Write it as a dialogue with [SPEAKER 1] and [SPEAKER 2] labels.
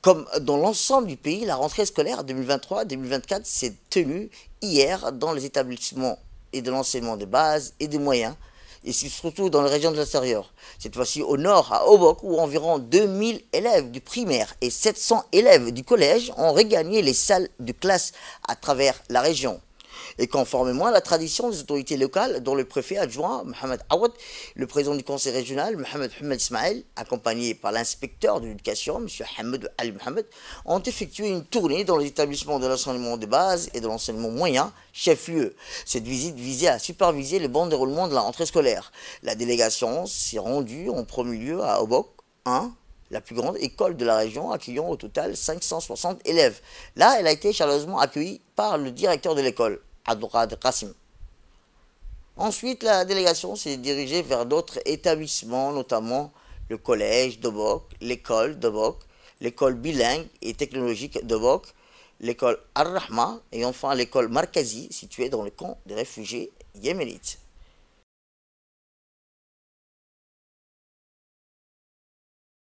[SPEAKER 1] Comme dans l'ensemble du pays, la rentrée scolaire 2023-2024 s'est tenue hier dans les établissements et de l'enseignement de base et de moyens, et surtout dans les régions de l'intérieur. Cette fois-ci au nord, à Obok, où environ 2000 élèves du primaire et 700 élèves du collège ont regagné les salles de classe à travers la région et conformément à la tradition des autorités locales, dont le préfet adjoint Mohamed Awad, le président du conseil régional Mohamed Mohamed Ismail, accompagné par l'inspecteur de l'éducation M. Ahmed Al Mohamed, ont effectué une tournée dans les établissements de l'enseignement de base et de l'enseignement moyen, chef-lieu. Cette visite visait à superviser le bon déroulement de la rentrée scolaire. La délégation s'est rendue en premier lieu à Obok 1, la plus grande école de la région, accueillant au total 560 élèves. Là, elle a été chaleureusement accueillie par le directeur de l'école. Qasim. Ensuite, la délégation s'est dirigée vers d'autres établissements, notamment le collège de Boc, l'école de Boc, l'école bilingue et technologique de Boc, l'école Ar-Rahma et enfin l'école Markazi, située dans le camp des réfugiés yéménites.